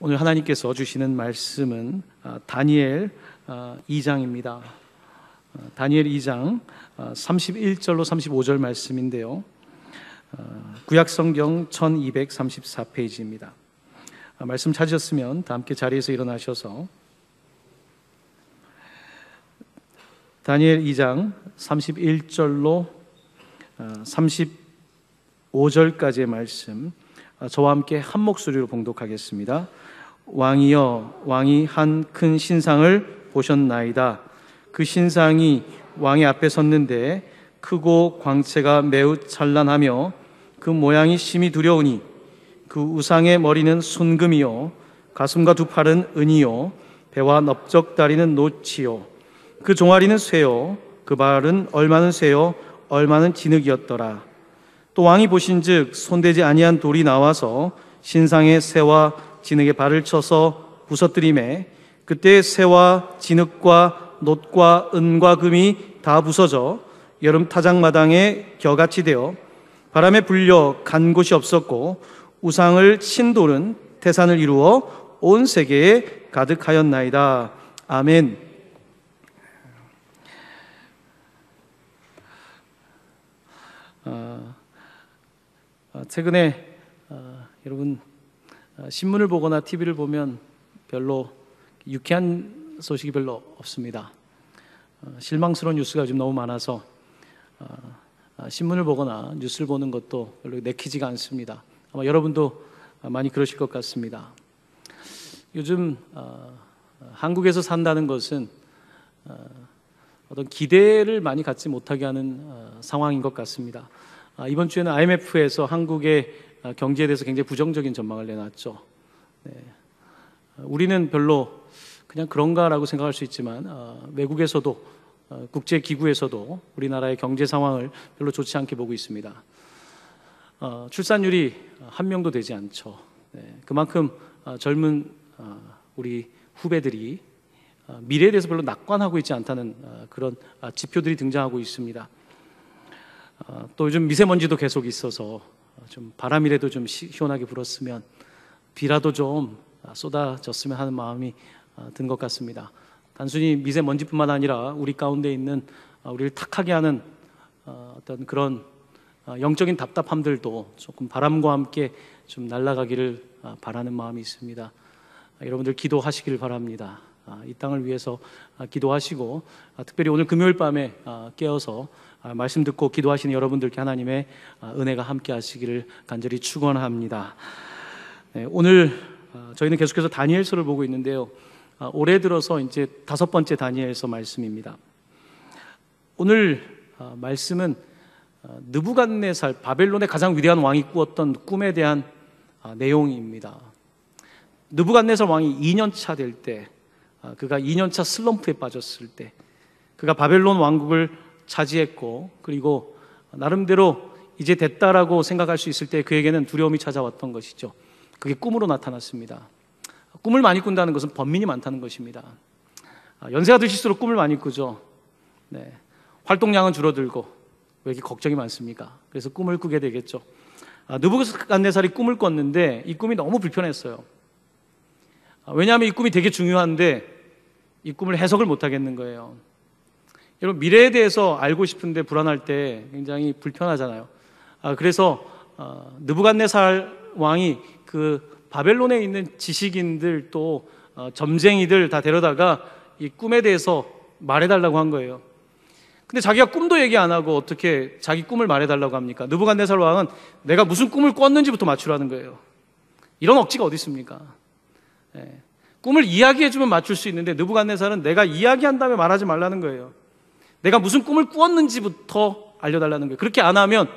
오늘 하나님께서 주시는 말씀은 아, 다니엘 2장입니다. 아, 아, 다니엘 2장 31절로 35절 말씀인데요. 구약성경 1234페이지입니다. 말씀 찾으셨으면 다 함께 자리에서 일어나셔서 다니엘 2장 31절로 35절까지의 말씀 아, 저와 함께 한 목소리로 봉독하겠습니다. 왕이여 왕이 한 큰 신상을 보셨나이다. 그 신상이 왕의 앞에 섰는데 크고 광채가 매우 찬란하며 그 모양이 심히 두려우니 그 우상의 머리는 순금이요 가슴과 두 팔은 은이요 배와 넓적다리는 노치요 그 종아리는 쇠요 그 발은 얼마는 쇠요 얼마는 진흙이었더라 또 왕이 보신즉 손대지 아니한 돌이 나와서 신상의 새와 진흙에 발을 쳐서 부서뜨림에 그때 새와 진흙과 놋과 은과 금이 다 부서져 여름 타작 마당에 겨같이 되어 바람에 불려 간 곳이 없었고 우상을 친 돌은 태산을 이루어 온 세계에 가득하였나이다. 아멘. 어, 최근에 어, 여러분 어, 신문을 보거나 TV를 보면 별로 유쾌한 소식이 별로 없습니다. 실망스러운 뉴스가 요즘 너무 많아서 신문을 보거나 뉴스를 보는 것도 별로 내키지가 않습니다. 아마 여러분도 많이 그러실 것 같습니다. 요즘 한국에서 산다는 것은 어떤 기대를 많이 갖지 못하게 하는 상황인 것 같습니다. 아, 이번 주에는 IMF에서 한국의 아, 경제에 대해서 굉장히 부정적인 전망을 내놨죠. 네. 아, 우리는 별로 그냥 그런가라고 생각할 수 있지만 외국에서도 국제 기구에서도 우리나라의 경제 상황을 별로 좋지 않게 보고 있습니다. 출산율이 한 명도 되지 않죠. 네. 그만큼 젊은 우리 후배들이 미래에 대해서 별로 낙관하고 있지 않다는 그런 지표들이 등장하고 있습니다. 어, 또 요즘 미세먼지도 계속 있어서 좀 바람이라도 좀 시원하게 불었으면 비라도 좀 쏟아졌으면 하는 마음이 어, 든것 같습니다. 단순히 미세먼지뿐만 아니라 우리 가운데 있는 어, 우리를 탁하게 하는 어떤 그런 영적인 답답함들도 조금 바람과 함께 좀 날아가기를 바라는 마음이 있습니다. 여러분들 기도하시길 바랍니다. 아, 이 땅을 위해서 아, 기도하시고 아, 특별히 오늘 금요일 밤에 깨어서 아, 말씀 듣고 기도하시는 여러분들께 하나님의 아, 은혜가 함께 하시기를 간절히 축원합니다. 네, 오늘 아, 저희는 계속해서 다니엘서를 보고 있는데요. 올해 들어서 이제 다섯 번째 다니엘서 말씀입니다. 오늘 말씀은 느부갓네살 바벨론의 가장 위대한 왕이 꾸었던 꿈에 대한 내용입니다. 느부갓네살 왕이 2년 차 될 때, 그가 2년 차 슬럼프에 빠졌을 때, 그가 바벨론 왕국을 차지했고 그리고 나름대로 이제 됐다라고 생각할 수 있을 때 그에게는 두려움이 찾아왔던 것이죠. 그게 꿈으로 나타났습니다. 꿈을 많이 꾼다는 것은 범민이 많다는 것입니다. 아, 연세가 드실수록 꿈을 많이 꾸죠. 네. 활동량은 줄어들고 왜 이렇게 걱정이 많습니까? 그래서 꿈을 꾸게 되겠죠. 아, 느부갓네살이 꿈을 꿨는데 이 꿈이 너무 불편했어요. 아, 왜냐하면 이 꿈이 되게 중요한데 이 꿈을 해석을 못 하겠는 거예요. 여러분 미래에 대해서 알고 싶은데 불안할 때 굉장히 불편하잖아요. 아, 그래서 어, 느부갓네살 왕이 그 바벨론에 있는 지식인들 또 어, 점쟁이들 다 데려다가 이 꿈에 대해서 말해달라고 한 거예요. 근데 자기가 꿈도 얘기 안 하고 어떻게 자기 꿈을 말해달라고 합니까? 느부갓네살 왕은 내가 무슨 꿈을 꿨는지부터 맞추라는 거예요. 이런 억지가 어디 있습니까? 예. 꿈을 이야기해주면 맞출 수 있는데 느부갓네살은 내가 이야기한 다음에 말하지 말라는 거예요. 내가 무슨 꿈을 꾸었는지부터 알려달라는 거예요. 그렇게 안 하면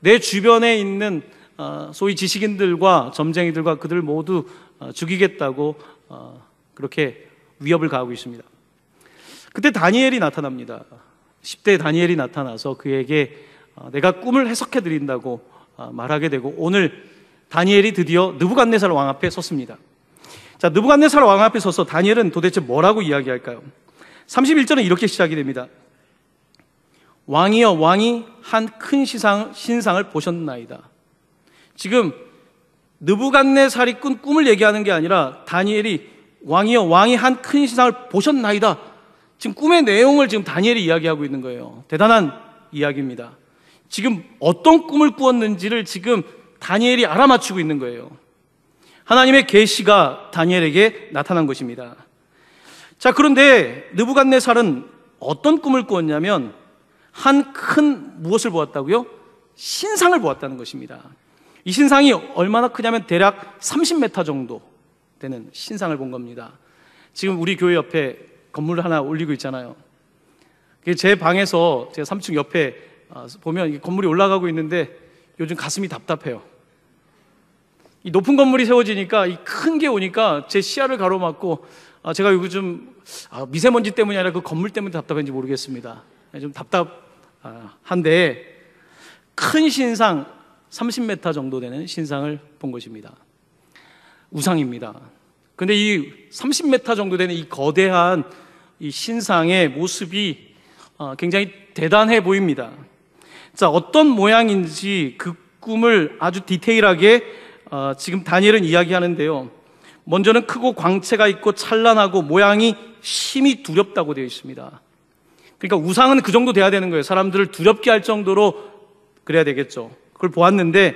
내 주변에 있는 어, 소위 지식인들과 점쟁이들과 그들 모두 어, 죽이겠다고 어, 그렇게 위협을 가하고 있습니다. 그때 다니엘이 나타납니다. 10대 다니엘이 나타나서 그에게 내가 꿈을 해석해 드린다고 말하게 되고 오늘 다니엘이 드디어 느부갓네살 왕 앞에 섰습니다. 자, 느부갓네살 왕 앞에 서서 다니엘은 도대체 뭐라고 이야기할까요? 31절은 이렇게 시작이 됩니다. 왕이여 왕이 한 큰 시상, 신상을 보셨나이다. 지금 느부갓네살이꾼 꿈을 얘기하는 게 아니라 다니엘이 왕이여 왕이 한 큰 시상을 보셨나이다. 지금 꿈의 내용을 지금 다니엘이 이야기하고 있는 거예요. 대단한 이야기입니다. 지금 어떤 꿈을 꾸었는지를 지금 다니엘이 알아맞히고 있는 거예요. 하나님의 계시가 다니엘에게 나타난 것입니다. 자, 그런데 느부갓네살은 어떤 꿈을 꾸었냐면 한큰 무엇을 보았다고요? 신상을 보았다는 것입니다. 이 신상이 얼마나 크냐면 대략 30m 정도 되는 신상을 본 겁니다. 지금 우리 교회 옆에 건물을 하나 올리고 있잖아요. 제 방에서 제 3층 옆에 아, 보면 건물이 올라가고 있는데 요즘 가슴이 답답해요. 이 높은 건물이 세워지니까 이 큰 게 오니까 제 시야를 가로막고 아, 제가 요즘 아, 미세먼지 때문이 아니라 그 건물 때문에 답답한지 모르겠습니다. 네, 좀 답답 아, 한데 큰 신상 30m 정도 되는 신상을 본 것입니다. 우상입니다. 근데 이 30m 정도 되는 이 거대한 이 신상의 모습이 아, 굉장히 대단해 보입니다. 자, 어떤 모양인지 그 꿈을 아주 디테일하게 아, 지금 다니엘은 이야기하는데요. 먼저는 크고 광채가 있고 찬란하고 모양이 심히 두렵다고 되어 있습니다. 그러니까 우상은 그 정도 돼야 되는 거예요. 사람들을 두렵게 할 정도로 그래야 되겠죠. 그걸 보았는데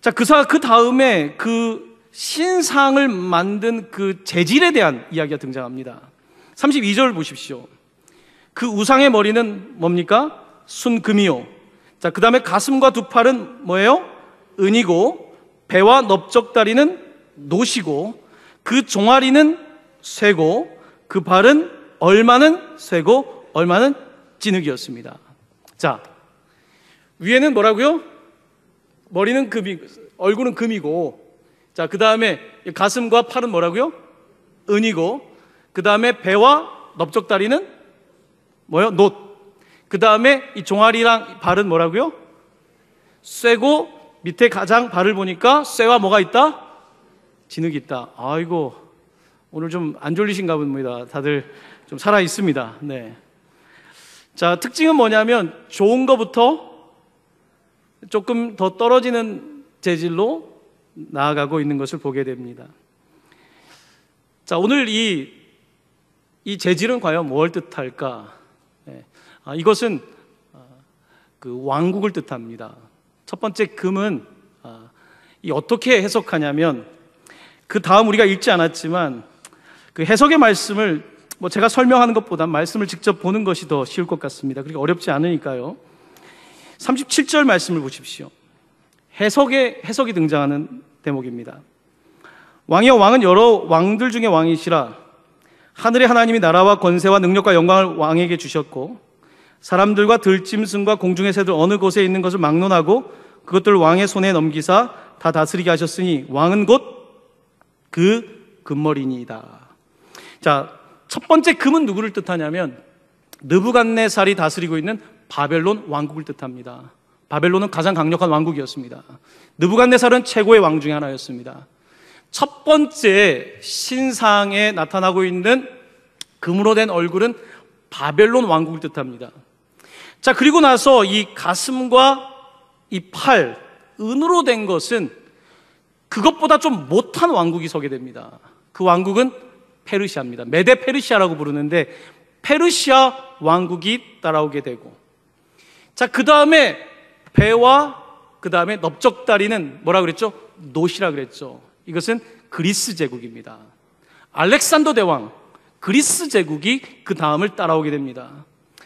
자, 그사 그 다음에 그 신상을 만든 그 재질에 대한 이야기가 등장합니다. 32절 보십시오. 그 우상의 머리는 뭡니까? 순금이요. 자, 그 다음에 가슴과 두 팔은 뭐예요? 은이고, 배와 넓적다리는 노시고, 그 종아리는 쇠고, 그 발은 얼마는 쇠고 얼마는 진흙이었습니다. 자, 위에는 뭐라고요? 머리는 금이, 얼굴은 금이고, 자, 그 다음에 가슴과 팔은 뭐라고요? 은이고, 그 다음에 배와 넓적다리는 뭐요? 놋. 그 다음에 이 종아리랑 발은 뭐라고요? 쇠고, 밑에 가장 발을 보니까 쇠와 뭐가 있다? 진흙이 있다. 아이고, 오늘 좀 안 졸리신가 봅니다. 다들 좀 살아 있습니다. 네. 자, 특징은 뭐냐면 좋은 거부터 조금 더 떨어지는 재질로 나아가고 있는 것을 보게 됩니다. 자, 오늘 이, 이 재질은 과연 뭘 뜻할까? 네. 아, 이것은 아, 그 왕국을 뜻합니다. 첫 번째 금은 아, 이 어떻게 해석하냐면 그 다음 우리가 읽지 않았지만 그 해석의 말씀을 뭐 제가 설명하는 것보다 말씀을 직접 보는 것이 더 쉬울 것 같습니다. 그리고 어렵지 않으니까요. 37절 말씀을 보십시오. 해석의 해석이 등장하는 대목입니다. 왕이여 왕은 여러 왕들 중에 왕이시라 하늘의 하나님이 나라와 권세와 능력과 영광을 왕에게 주셨고 사람들과 들짐승과 공중의 새들 어느 곳에 있는 것을 막론하고 그것들 왕의 손에 넘기사 다 다스리게 하셨으니 왕은 곧 그 금머리니이다. 자, 첫 번째 금은 누구를 뜻하냐면 느부갓네살이 다스리고 있는 바벨론 왕국을 뜻합니다. 바벨론은 가장 강력한 왕국이었습니다. 느부갓네살은 최고의 왕 중에 하나였습니다. 첫 번째 신상에 나타나고 있는 금으로 된 얼굴은 바벨론 왕국을 뜻합니다. 자, 그리고 나서 이 가슴과 이 팔, 은으로 된 것은 그것보다 좀 못한 왕국이 서게 됩니다. 그 왕국은 페르시아입니다. 메데 페르시아라고 부르는데 페르시아 왕국이 따라오게 되고 자, 그 다음에 배와 그 다음에 넓적다리는 뭐라 그랬죠? 노시라 그랬죠. 이것은 그리스 제국입니다. 알렉산더 대왕, 그리스 제국이 그 다음을 따라오게 됩니다.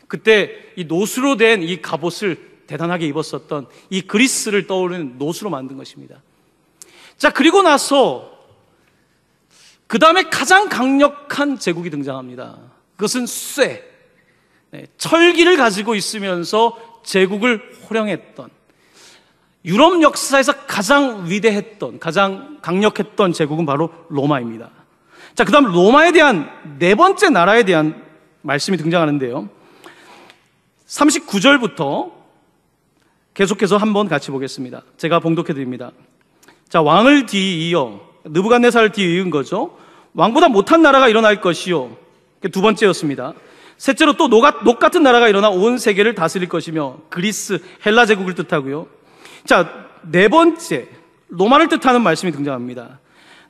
그때 이 노수로 된 이 갑옷을 대단하게 입었었던 이 그리스를 떠오르는 노수로 만든 것입니다. 자, 그리고 나서 그 다음에 가장 강력한 제국이 등장합니다. 그것은 쇠. 네, 철기를 가지고 있으면서 제국을 호령했던 유럽 역사에서 가장 위대했던, 가장 강력했던 제국은 바로 로마입니다. 자, 그 다음 로마에 대한 네 번째 나라에 대한 말씀이 등장하는데요. 39절부터 계속해서 한번 같이 보겠습니다. 제가 봉독해 드립니다. 자, 왕을 뒤이어 느부갓네살 뒤이은 거죠. 왕보다 못한 나라가 일어날 것이요. 두 번째였습니다. 셋째로 또 녹 같은 나라가 일어나 온 세계를 다스릴 것이며 그리스, 헬라 제국을 뜻하고요. 자, 네 번째, 로마를 뜻하는 말씀이 등장합니다.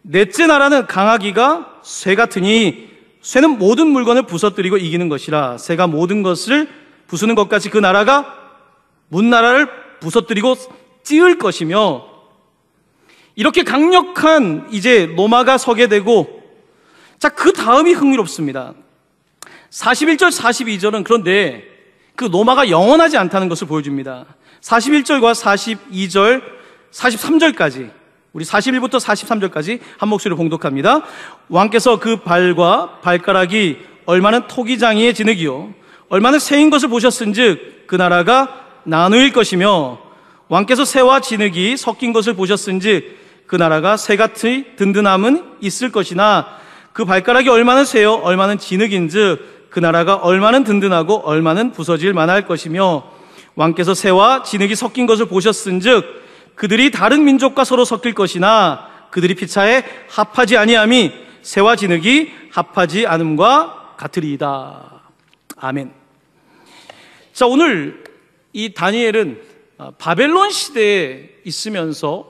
넷째 나라는 강하기가 쇠 같으니 쇠는 모든 물건을 부서뜨리고 이기는 것이라 쇠가 모든 것을 부수는 것까지 그 나라가 문나라를 부서뜨리고 찌을 것이며 이렇게 강력한 이제 로마가 서게 되고 자, 그 다음이 흥미롭습니다. 41절, 42절은 그런데 그 노마가 영원하지 않다는 것을 보여줍니다. 41절과 42절, 43절까지 우리 41부터 43절까지 한 목소리로 봉독합니다. 왕께서 그 발과 발가락이 얼마나 토기장이의 진흙이요 얼마나 새인 것을 보셨은즉 그 나라가 나누일 것이며 왕께서 새와 진흙이 섞인 것을 보셨은즉 그 나라가 새 같이 든든함은 있을 것이나 그 발가락이 얼마나 세요 얼마나 진흙인즉 그 나라가 얼마나 든든하고 얼마나 부서질 만할 것이며 왕께서 새와 진흙이 섞인 것을 보셨은즉 그들이 다른 민족과 서로 섞일 것이나 그들이 피차에 합하지 아니함이 새와 진흙이 합하지 않음과 같으리이다. 아멘. 자, 오늘 이 다니엘은 어, 바벨론 시대에 있으면서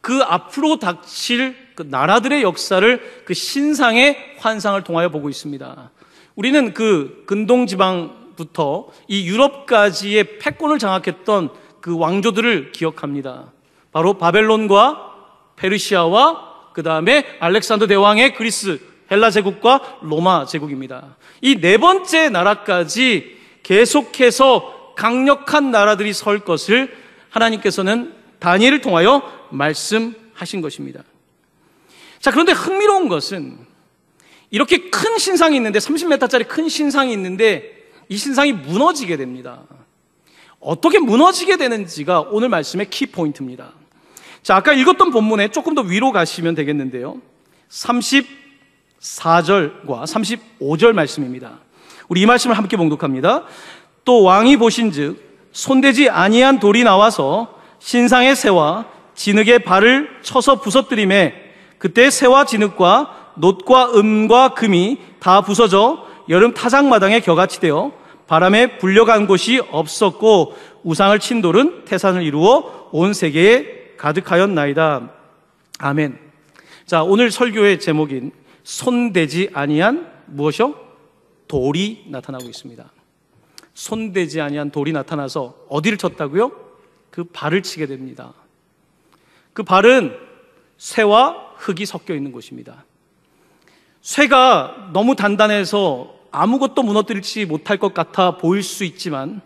그 앞으로 닥칠 그 나라들의 역사를 그 신상의 환상을 통하여 보고 있습니다. 우리는 그 근동 지방부터 이 유럽까지의 패권을 장악했던 그 왕조들을 기억합니다. 바로 바벨론과 페르시아와 그 다음에 알렉산더 대왕의 그리스 헬라 제국과 로마 제국입니다. 이 네 번째 나라까지 계속해서 강력한 나라들이 설 것을 하나님께서는 다니엘을 통하여 말씀하신 것입니다. 자, 그런데 흥미로운 것은 이렇게 큰 신상이 있는데 30m짜리 큰 신상이 있는데 이 신상이 무너지게 됩니다. 어떻게 무너지게 되는지가 오늘 말씀의 키포인트입니다. 자, 아까 읽었던 본문에 조금 더 위로 가시면 되겠는데요. 34절과 35절 말씀입니다. 우리 이 말씀을 함께 봉독합니다. 또 왕이 보신즉 손대지 아니한 돌이 나와서 신상의 새와 진흙의 발을 쳐서 부서뜨림에 그때 새와 진흙과 놋과 음과 금이 다 부서져 여름 타작마당에 겨같이 되어 바람에 불려간 곳이 없었고 우상을 친 돌은 태산을 이루어 온 세계에 가득하였나이다. 아멘. 자, 오늘 설교의 제목인 손대지 아니한 무엇이요? 돌이 나타나고 있습니다. 손대지 아니한 돌이 나타나서 어디를 쳤다고요? 그 발을 치게 됩니다. 그 발은 새와 흙이 섞여 있는 곳입니다. 쇠가 너무 단단해서 아무것도 무너뜨리지 못할 것 같아 보일 수 있지만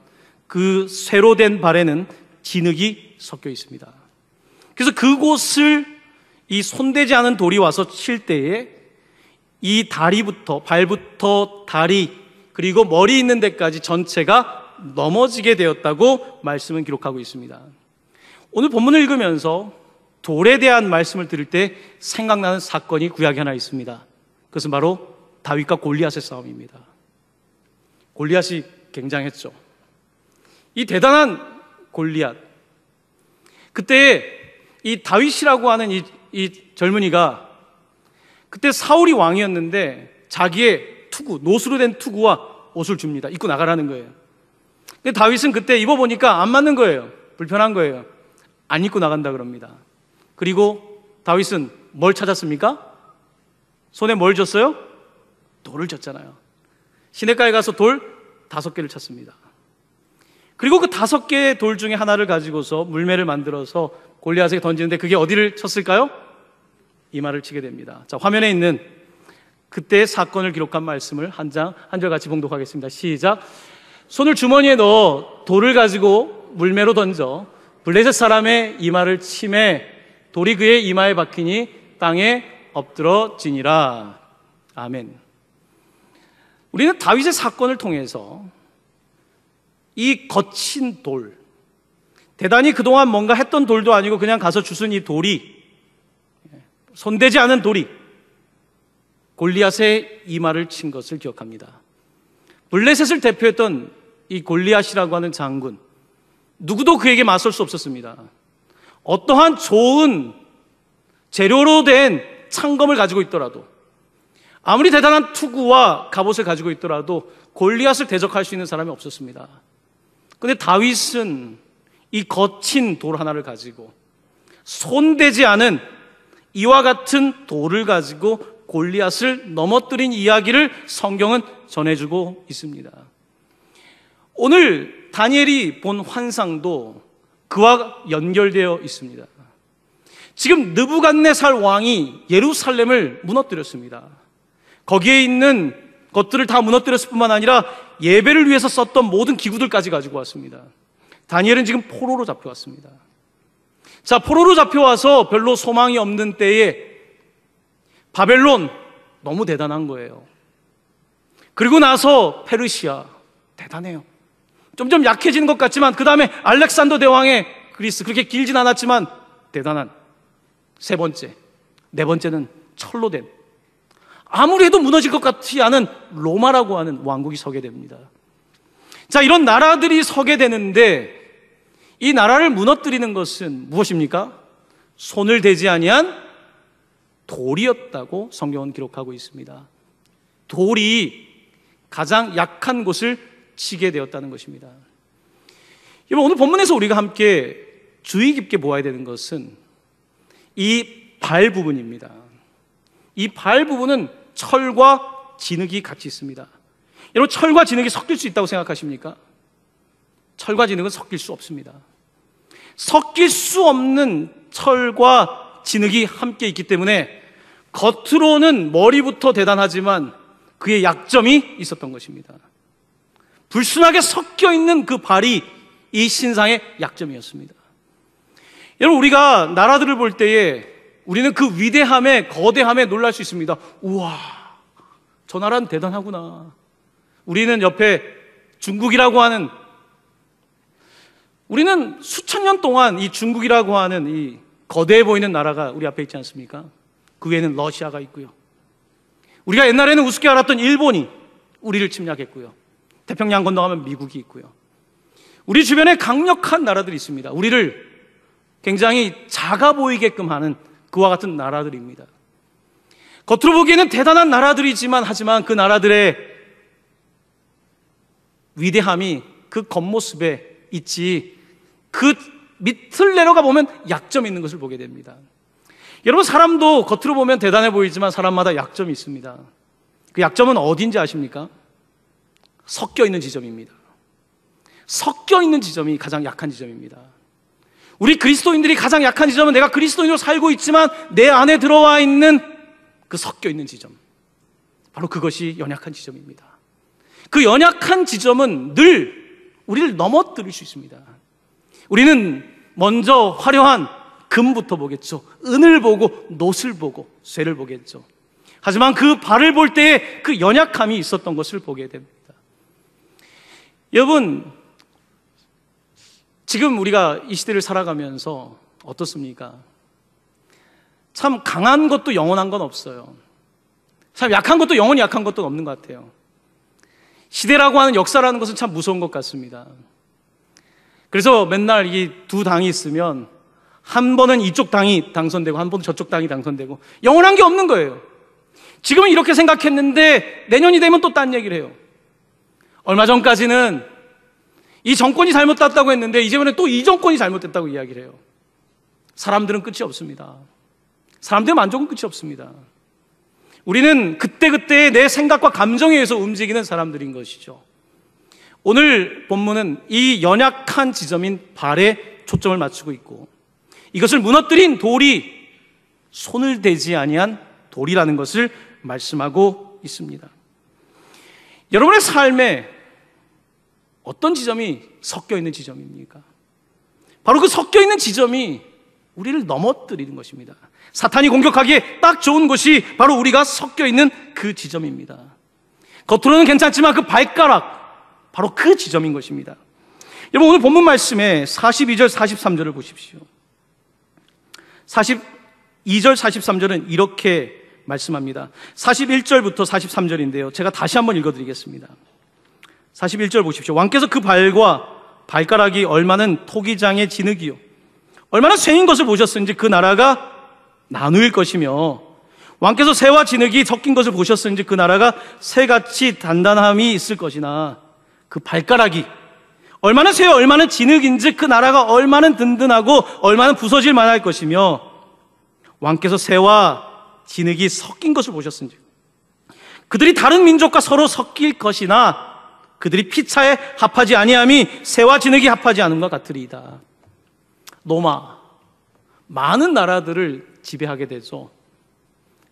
그 쇠로 된 발에는 진흙이 섞여 있습니다. 그래서 그곳을 이 손대지 않은 돌이 와서 칠 때에 이 다리부터 발부터 다리 그리고 머리 있는 데까지 전체가 넘어지게 되었다고 말씀은 기록하고 있습니다. 오늘 본문을 읽으면서 돌에 대한 말씀을 드릴 때 생각나는 사건이 구약에 하나 있습니다. 그것은 바로 다윗과 골리앗의 싸움입니다. 골리앗이 굉장했죠. 이 대단한 골리앗. 그때 이 다윗이라고 하는 이, 이 젊은이가 그때 사울이 왕이었는데 자기의 투구, 노수로 된 투구와 옷을 줍니다. 입고 나가라는 거예요. 근데 다윗은 그때 입어보니까 안 맞는 거예요. 불편한 거예요. 안 입고 나간다 그럽니다. 그리고 다윗은 뭘 찾았습니까? 손에 뭘 줬어요? 돌을 줬잖아요. 시내가에 가서 돌 다섯 개를 찾습니다. 그리고 그 다섯 개의 돌 중에 하나를 가지고서 물매를 만들어서 골리앗에게 던지는데 그게 어디를 쳤을까요? 이마를 치게 됩니다. 자, 화면에 있는 그때의 사건을 기록한 말씀을 한 장, 한 절같이 봉독하겠습니다. 시작. 손을 주머니에 넣어 돌을 가지고 물매로 던져 블레셋 사람의 이마를 침해 돌이 그의 이마에 박히니 땅에 엎드러지니라. 아멘. 우리는 다윗의 사건을 통해서 이 거친 돌, 대단히 그동안 뭔가 했던 돌도 아니고 그냥 가서 주순 이 돌이, 손대지 않은 돌이 골리앗의 이마를 친 것을 기억합니다. 블레셋을 대표했던 이 골리앗이라고 하는 장군, 누구도 그에게 맞설 수 없었습니다. 어떠한 좋은 재료로 된 창검을 가지고 있더라도 아무리 대단한 투구와 갑옷을 가지고 있더라도 골리앗을 대적할 수 있는 사람이 없었습니다. 근데 다윗은 이 거친 돌 하나를 가지고 손대지 않은 이와 같은 돌을 가지고 골리앗을 넘어뜨린 이야기를 성경은 전해주고 있습니다. 오늘 다니엘이 본 환상도 그와 연결되어 있습니다. 지금 느부갓네살 왕이 예루살렘을 무너뜨렸습니다. 거기에 있는 것들을 다 무너뜨렸을 뿐만 아니라 예배를 위해서 썼던 모든 기구들까지 가지고 왔습니다. 다니엘은 지금 포로로 잡혀왔습니다. 자, 포로로 잡혀와서 별로 소망이 없는 때에 바벨론 너무 대단한 거예요. 그리고 나서 페르시아 대단해요. 점점 약해지는 것 같지만 그 다음에 알렉산더 대왕의 그리스 그렇게 길진 않았지만 대단한 세 번째 네 번째는 철로 된 아무리 해도 무너질 것 같지 않은 로마라고 하는 왕국이 서게 됩니다. 자 이런 나라들이 서게 되는데 이 나라를 무너뜨리는 것은 무엇입니까? 손을 대지 아니한 돌이었다고 성경은 기록하고 있습니다. 돌이 가장 약한 곳을 지게 되었다는 것입니다. 여러분, 오늘 본문에서 우리가 함께 주의 깊게 보아야 되는 것은 이 발 부분입니다. 이 발 부분은 철과 진흙이 같이 있습니다. 여러분, 철과 진흙이 섞일 수 있다고 생각하십니까? 철과 진흙은 섞일 수 없습니다. 섞일 수 없는 철과 진흙이 함께 있기 때문에 겉으로는 머리부터 대단하지만 그의 약점이 있었던 것입니다. 불순하게 섞여 있는 그 발이 이 신상의 약점이었습니다. 여러분, 우리가 나라들을 볼 때에 우리는 그 위대함에, 거대함에 놀랄 수 있습니다. 우와, 저 나라는 대단하구나. 우리는 옆에 중국이라고 하는 우리는 수천 년 동안 이 중국이라고 하는 이 거대해 보이는 나라가 우리 앞에 있지 않습니까? 그 외에는 러시아가 있고요. 우리가 옛날에는 우습게 알았던 일본이 우리를 침략했고요. 태평양 건너가면 미국이 있고요. 우리 주변에 강력한 나라들이 있습니다. 우리를 굉장히 작아 보이게끔 하는 그와 같은 나라들입니다. 겉으로 보기에는 대단한 나라들이지만 하지만 그 나라들의 위대함이 그 겉모습에 있지 그 밑을 내려가 보면 약점이 있는 것을 보게 됩니다. 여러분 사람도 겉으로 보면 대단해 보이지만 사람마다 약점이 있습니다. 그 약점은 어딘지 아십니까? 섞여 있는 지점입니다. 섞여 있는 지점이 가장 약한 지점입니다. 우리 그리스도인들이 가장 약한 지점은 내가 그리스도인으로 살고 있지만 내 안에 들어와 있는 그 섞여 있는 지점. 바로 그것이 연약한 지점입니다. 그 연약한 지점은 늘 우리를 넘어뜨릴 수 있습니다. 우리는 먼저 화려한 금부터 보겠죠. 은을 보고 노을 보고 쇠를 보겠죠. 하지만 그 발을 볼 때에 그 연약함이 있었던 것을 보게 됩니다. 여러분, 지금 우리가 이 시대를 살아가면서 어떻습니까? 참 강한 것도 영원한 건 없어요. 참 약한 것도 영원히 약한 것도 없는 것 같아요. 시대라고 하는 역사라는 것은 참 무서운 것 같습니다. 그래서 맨날 이 두 당이 있으면 한 번은 이쪽 당이 당선되고 한 번은 저쪽 당이 당선되고 영원한 게 없는 거예요. 지금은 이렇게 생각했는데 내년이 되면 또 딴 얘기를 해요. 얼마 전까지는 이 정권이 잘못됐다고 했는데 이제는 또 이 정권이 잘못됐다고 이야기를 해요. 사람들은 끝이 없습니다. 사람들의 만족은 끝이 없습니다. 우리는 그때그때내 생각과 감정에 의해서 움직이는 사람들인 것이죠. 오늘 본문은 이 연약한 지점인 발에 초점을 맞추고 있고 이것을 무너뜨린 돌이 손을 대지 아니한 돌이라는 것을 말씀하고 있습니다. 여러분의 삶에 어떤 지점이 섞여 있는 지점입니까? 바로 그 섞여 있는 지점이 우리를 넘어뜨리는 것입니다. 사탄이 공격하기에 딱 좋은 곳이 바로 우리가 섞여 있는 그 지점입니다. 겉으로는 괜찮지만 그 발가락, 바로 그 지점인 것입니다. 여러분, 오늘 본문 말씀에 42절, 43절을 보십시오. 42절, 43절은 이렇게 말씀합니다. 41절부터 43절인데요. 제가 다시 한번 읽어드리겠습니다. 41절 보십시오. 왕께서 그 발과 발가락이 얼마는 토기장의 진흙이요. 얼마나 쇠인 것을 보셨는지 그 나라가 나누일 것이며 왕께서 새와 진흙이 섞인 것을 보셨는지 그 나라가 새같이 단단함이 있을 것이나 그 발가락이 얼마나 쇠 얼마나 진흙인지 그 나라가 얼마나 든든하고 얼마나 부서질 만할 것이며 왕께서 새와 진흙이 섞인 것을 보셨는지 그들이 다른 민족과 서로 섞일 것이나 그들이 피차에 합하지 아니함이 새와 진흙이 합하지 않은것 같으리이다. 로마 많은 나라들을 지배하게 되죠.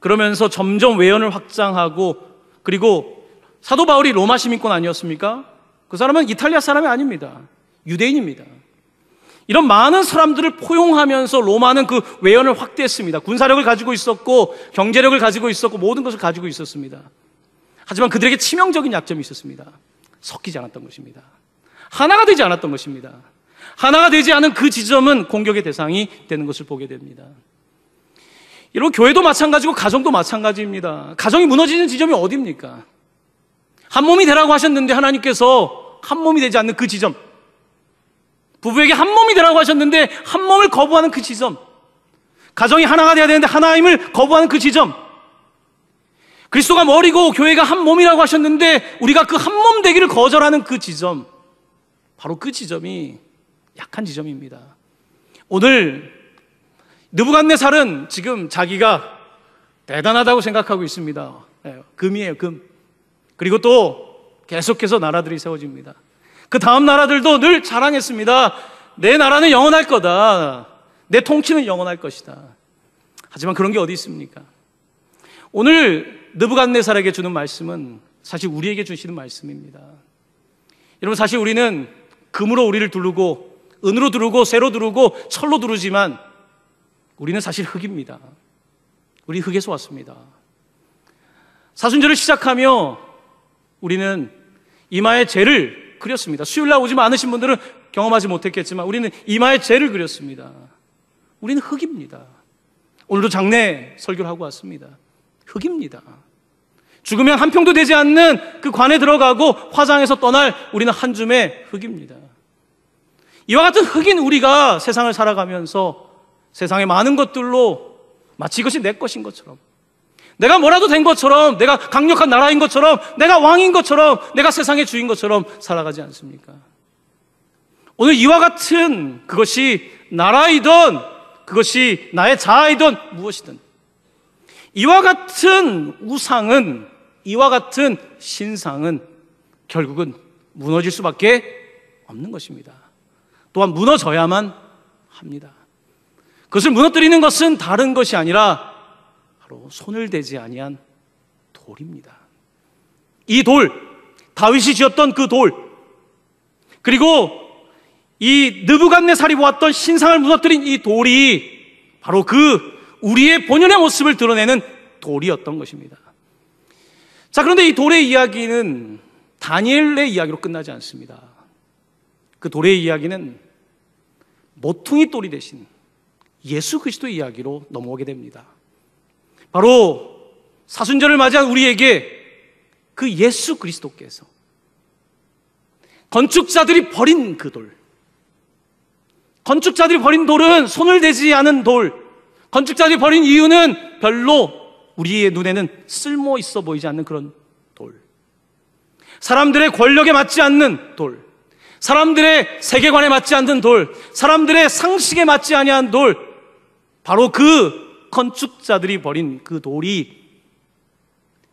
그러면서 점점 외연을 확장하고 그리고 사도 바울이 로마 시민권 아니었습니까? 그 사람은 이탈리아 사람이 아닙니다. 유대인입니다. 이런 많은 사람들을 포용하면서 로마는 그 외연을 확대했습니다. 군사력을 가지고 있었고 경제력을 가지고 있었고 모든 것을 가지고 있었습니다. 하지만 그들에게 치명적인 약점이 있었습니다. 섞이지 않았던 것입니다. 하나가 되지 않았던 것입니다. 하나가 되지 않은 그 지점은 공격의 대상이 되는 것을 보게 됩니다. 여러분, 교회도 마찬가지고 가정도 마찬가지입니다. 가정이 무너지는 지점이 어딥니까한 몸이 되라고 하셨는데 하나님께서 한 몸이 되지 않는 그 지점. 부부에게 한 몸이 되라고 하셨는데 한 몸을 거부하는 그 지점. 가정이 하나가 되어야 되는데 하나님을 거부하는 그 지점. 그리스도가 머리고 교회가 한 몸이라고 하셨는데 우리가 그 한 몸 되기를 거절하는 그 지점, 바로 그 지점이 약한 지점입니다. 오늘 느부갓네살은 지금 자기가 대단하다고 생각하고 있습니다. 예, 금이에요, 금. 그리고 또 계속해서 나라들이 세워집니다. 그 다음 나라들도 늘 자랑했습니다. 내 나라는 영원할 거다. 내 통치는 영원할 것이다. 하지만 그런 게 어디 있습니까? 오늘 느부갓네살에게 주는 말씀은 사실 우리에게 주시는 말씀입니다. 여러분 사실 우리는 금으로 우리를 두르고 은으로 두르고 쇠로 두르고 철로 두르지만 우리는 사실 흙입니다. 우리 흙에서 왔습니다. 사순절을 시작하며 우리는 이마에 죄를 그렸습니다. 수요일 날 오지 않으신 분들은 경험하지 못했겠지만 우리는 이마에 죄를 그렸습니다. 우리는 흙입니다. 오늘도 장례 설교를 하고 왔습니다. 흙입니다. 죽으면 한 평도 되지 않는 그 관에 들어가고 화장에서 떠날 우리는 한 줌의 흙입니다. 이와 같은 흙인 우리가 세상을 살아가면서 세상의 많은 것들로 마치 이것이 내 것인 것처럼 내가 뭐라도 된 것처럼 내가 강력한 나라인 것처럼 내가 왕인 것처럼 내가 세상의 주인 것처럼 살아가지 않습니까? 오늘 이와 같은 그것이 나라이든 그것이 나의 자아이든 무엇이든 이와 같은 우상은, 이와 같은 신상은 결국은 무너질 수밖에 없는 것입니다. 또한 무너져야만 합니다. 그것을 무너뜨리는 것은 다른 것이 아니라 바로 손을 대지 아니한 돌입니다. 이 돌, 다윗이 지었던 그 돌, 그리고 이 느부갓네살이 보았던 신상을 무너뜨린 이 돌이 바로 그 우리의 본연의 모습을 드러내는 돌이었던 것입니다. 자, 그런데 이 돌의 이야기는 다니엘의 이야기로 끝나지 않습니다. 그 돌의 이야기는 모퉁이 돌이 되신 예수 그리스도의 이야기로 넘어오게 됩니다. 바로 사순절을 맞이한 우리에게 그 예수 그리스도께서 건축자들이 버린 그 돌, 건축자들이 버린 돌은 손을 대지 않은 돌, 건축자들이 버린 이유는 별로 우리의 눈에는 쓸모 있어 보이지 않는 그런 돌. 사람들의 권력에 맞지 않는 돌. 사람들의 세계관에 맞지 않는 돌. 사람들의 상식에 맞지 아니한 돌. 바로 그 건축자들이 버린 그 돌이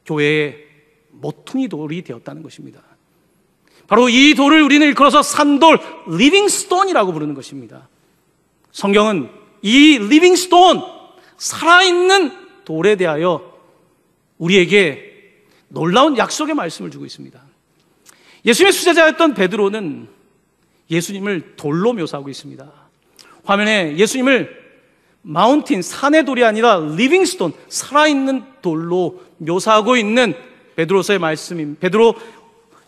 교회의 모퉁이 돌이 되었다는 것입니다. 바로 이 돌을 우리는 일컬어서 산돌, 리빙스톤이라고 부르는 것입니다. 성경은 이 리빙 스톤 살아있는 돌에 대하여 우리에게 놀라운 약속의 말씀을 주고 있습니다. 예수님의 수제자였던 베드로는 예수님을 돌로 묘사하고 있습니다. 화면에 예수님을 마운틴 산의 돌이 아니라 리빙 스톤 살아있는 돌로 묘사하고 있는 베드로서의 말씀임 베드로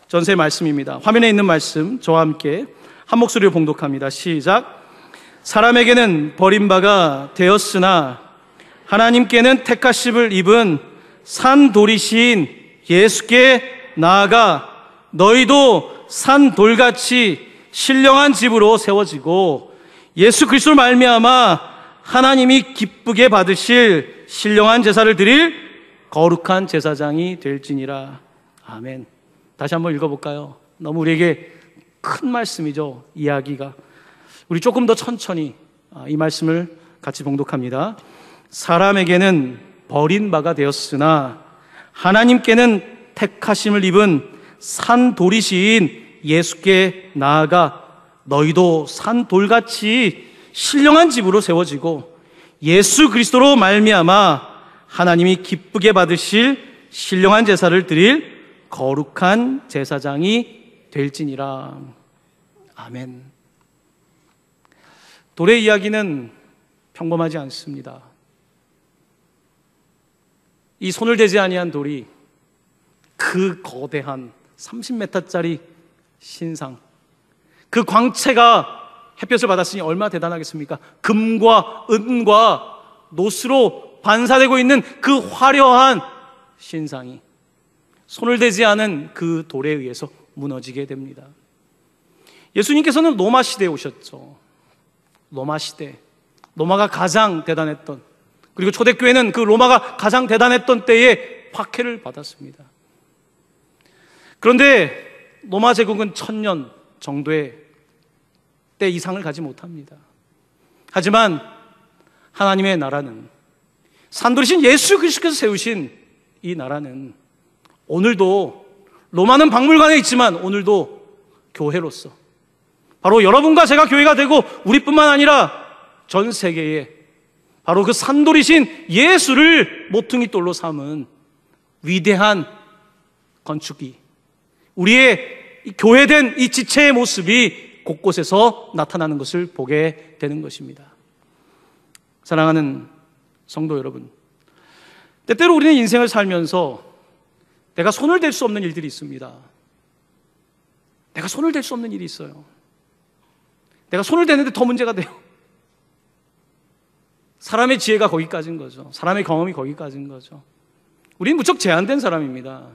전세의 말씀입니다. 화면에 있는 말씀 저와 함께 한 목소리로 봉독합니다. 시작. 사람에게는 버림바가 되었으나 하나님께는 택하심을 입은 산돌이시인 예수께 나아가 너희도 산돌같이 신령한 집으로 세워지고 예수 그리스도 말미암아 하나님이 기쁘게 받으실 신령한 제사를 드릴 거룩한 제사장이 될지니라. 아멘. 다시 한번 읽어볼까요? 너무 우리에게 큰 말씀이죠. 이야기가. 우리 조금 더 천천히 아, 이 말씀을 같이 봉독합니다. 사람에게는 버린 바가 되었으나 하나님께는 택하심을 입은 산 돌이시인 예수께 나아가 너희도 산 돌같이 신령한 집으로 세워지고 예수 그리스도로 말미암아 하나님이 기쁘게 받으실 신령한 제사를 드릴 거룩한 제사장이 될지니라. 아멘. 돌의 이야기는 평범하지 않습니다. 이 손을 대지 아니한 돌이 그 거대한 30m짜리 신상 그 광채가 햇볕을 받았으니 얼마나 대단하겠습니까? 금과 은과 노스로 반사되고 있는 그 화려한 신상이 손을 대지 않은 그 돌에 의해서 무너지게 됩니다. 예수님께서는 로마 시대에 오셨죠. 로마 시대, 로마가 가장 대단했던 그리고 초대교회는 그 로마가 가장 대단했던 때에 박해를 받았습니다. 그런데 로마 제국은 천년 정도의 때 이상을 가지 못합니다. 하지만 하나님의 나라는 산돌이신 예수 그리스도께서 세우신 이 나라는 오늘도 로마는 박물관에 있지만 오늘도 교회로서 바로 여러분과 제가 교회가 되고 우리뿐만 아니라 전 세계에 바로 그 산돌이신 예수를 모퉁이 돌로 삼은 위대한 건축이 우리의 교회된 이 지체의 모습이 곳곳에서 나타나는 것을 보게 되는 것입니다. 사랑하는 성도 여러분, 때때로 우리는 인생을 살면서 내가 손을 댈 수 없는 일들이 있습니다. 내가 손을 댈 수 없는 일이 있어요. 내가 손을 대는데 더 문제가 돼요. 사람의 지혜가 거기까지인 거죠. 사람의 경험이 거기까지인 거죠. 우린 무척 제한된 사람입니다.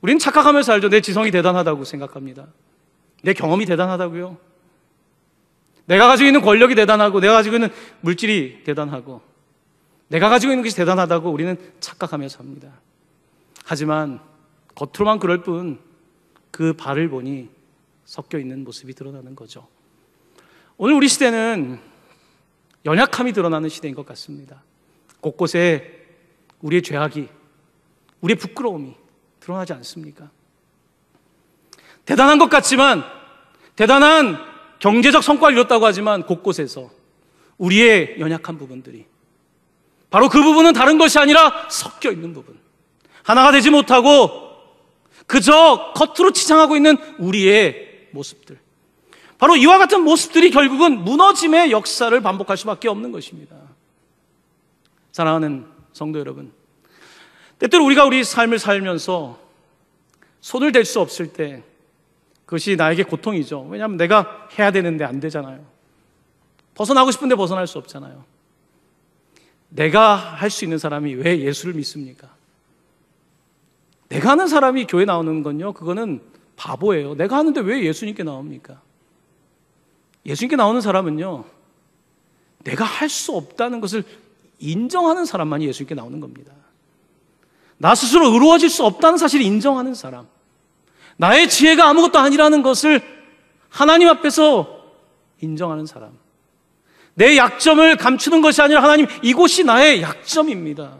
우린착각하면서 살죠. 내 지성이 대단하다고 생각합니다. 내 경험이 대단하다고요. 내가 가지고 있는 권력이 대단하고, 내가 가지고 있는 물질이 대단하고, 내가 가지고 있는 것이 대단하다고 우리는 착각하며 삽니다. 하지만 겉으로만 그럴 뿐 그 발을 보니 섞여 있는 모습이 드러나는 거죠. 오늘 우리 시대는 연약함이 드러나는 시대인 것 같습니다. 곳곳에 우리의 죄악이, 우리의 부끄러움이 드러나지 않습니까? 대단한 것 같지만, 대단한 경제적 성과를 이뤘다고 하지만 곳곳에서 우리의 연약한 부분들이 바로 그 부분은 다른 것이 아니라 섞여 있는 부분. 하나가 되지 못하고 그저 겉으로 치장하고 있는 우리의 모습들. 바로 이와 같은 모습들이 결국은 무너짐의 역사를 반복할 수밖에 없는 것입니다. 사랑하는 성도 여러분, 때때로 우리가 우리 삶을 살면서 손을 댈 수 없을 때 그것이 나에게 고통이죠. 왜냐하면 내가 해야 되는데 안 되잖아요. 벗어나고 싶은데 벗어날 수 없잖아요. 내가 할 수 있는 사람이 왜 예수를 믿습니까? 내가 하는 사람이 교회 나오는 건요, 그거는 바보예요. 내가 하는데 왜 예수님께 나옵니까? 예수님께 나오는 사람은요, 내가 할 수 없다는 것을 인정하는 사람만이 예수님께 나오는 겁니다. 나 스스로 의로워질 수 없다는 사실을 인정하는 사람. 나의 지혜가 아무것도 아니라는 것을 하나님 앞에서 인정하는 사람. 내 약점을 감추는 것이 아니라 하나님, 이곳이 나의 약점입니다.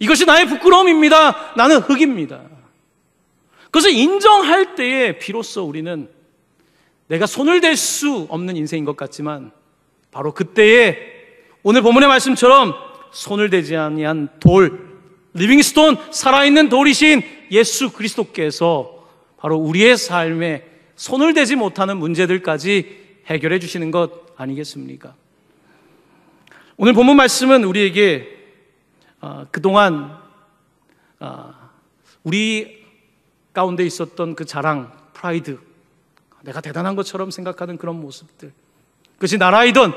이것이 나의 부끄러움입니다. 나는 흙입니다. 그것을 인정할 때에 비로소 우리는 내가 손을 댈 수 없는 인생인 것 같지만 바로 그때에 오늘 본문의 말씀처럼 손을 대지 아니한 돌, 리빙스톤 살아있는 돌이신 예수 그리스도께서 바로 우리의 삶에 손을 대지 못하는 문제들까지 해결해 주시는 것 아니겠습니까? 오늘 본문 말씀은 우리에게 어, 그동안 어, 우리 가운데 있었던 그 자랑, 프라이드, 내가 대단한 것처럼 생각하는 그런 모습들. 그것이 나라이든,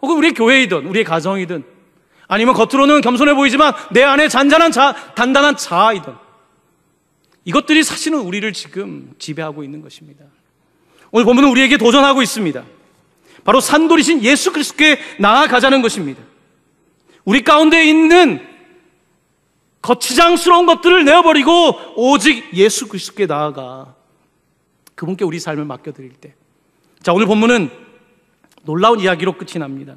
혹은 우리 교회이든, 우리의 가정이든, 아니면 겉으로는 겸손해 보이지만 내 안에 잔잔한 자, 단단한 자아이든, 이것들이 사실은 우리를 지금 지배하고 있는 것입니다. 오늘 본문은 우리에게 도전하고 있습니다. 바로 산돌이신 예수 그리스도께 나아가자는 것입니다. 우리 가운데 있는 거치장스러운 것들을 내어버리고 오직 예수 그리스도께 나아가 그분께 우리 삶을 맡겨드릴 때. 자, 오늘 본문은 놀라운 이야기로 끝이 납니다.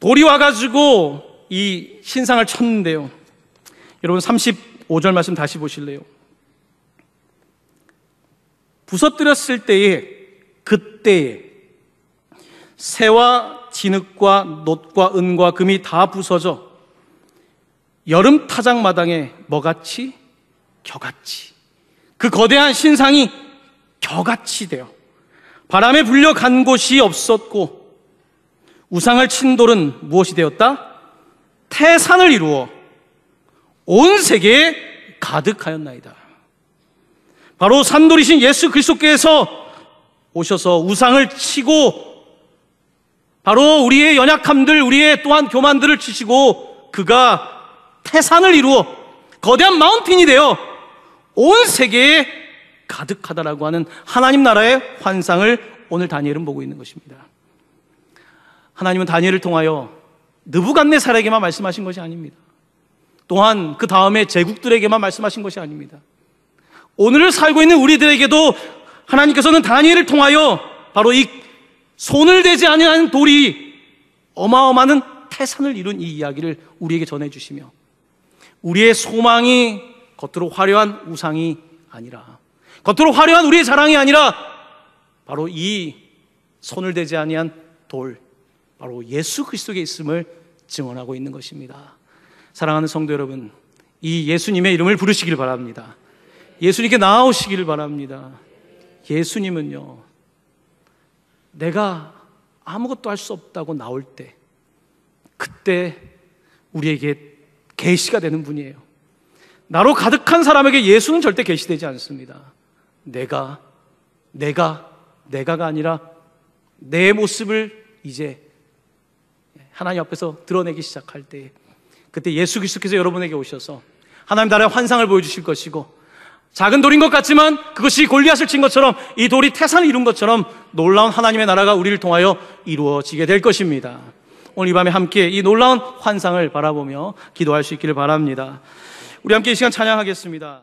돌이 와가지고 이 신상을 쳤는데요. 여러분 35절 말씀 다시 보실래요? 부서뜨렸을 때에 그때에 새와 진흙과 놋과 은과 금이 다 부서져 여름 타작 마당에 뭐같이 겨같이 그 거대한 신상이 겨같이 되어 바람에 불려 간 곳이 없었고 우상을 친 돌은 무엇이 되었다? 태산을 이루어 온 세계에 가득하였나이다. 바로 산돌이신 예수 그리스도께서 오셔서 우상을 치고 바로 우리의 연약함들, 우리의 또한 교만들을 치시고 그가 태산을 이루어 거대한 마운틴이 되어 온 세계에 가득하다라고 하는 하나님 나라의 환상을 오늘 다니엘은 보고 있는 것입니다. 하나님은 다니엘을 통하여 느부갓네살에게만 말씀하신 것이 아닙니다. 또한 그 다음에 제국들에게만 말씀하신 것이 아닙니다. 오늘을 살고 있는 우리들에게도 하나님께서는 다니엘을 통하여 바로 이 손을 대지 아니하는 돌이 어마어마한 태산을 이룬 이 이야기를 우리에게 전해 주시며 우리의 소망이 겉으로 화려한 우상이 아니라 겉으로 화려한 우리의 자랑이 아니라 바로 이 손을 대지 아니한 돌 바로 예수 그리스도에 있음을 증언하고 있는 것입니다. 사랑하는 성도 여러분, 이 예수님의 이름을 부르시길 바랍니다. 예수님께 나아오시길 바랍니다. 예수님은요, 내가 아무것도 할 수 없다고 나올 때, 그때 우리에게 계시가 되는 분이에요. 나로 가득한 사람에게 예수는 절대 계시되지 않습니다. 내가, 내가, 내가가 아니라 내 모습을 이제 하나님 앞에서 드러내기 시작할 때 그때 예수 그리스도께서 여러분에게 오셔서 하나님 나라의 환상을 보여주실 것이고 작은 돌인 것 같지만 그것이 골리앗을 친 것처럼 이 돌이 태산을 이룬 것처럼 놀라운 하나님의 나라가 우리를 통하여 이루어지게 될 것입니다. 오늘 이 밤에 함께 이 놀라운 환상을 바라보며 기도할 수 있기를 바랍니다. 우리 함께 이 시간 찬양하겠습니다.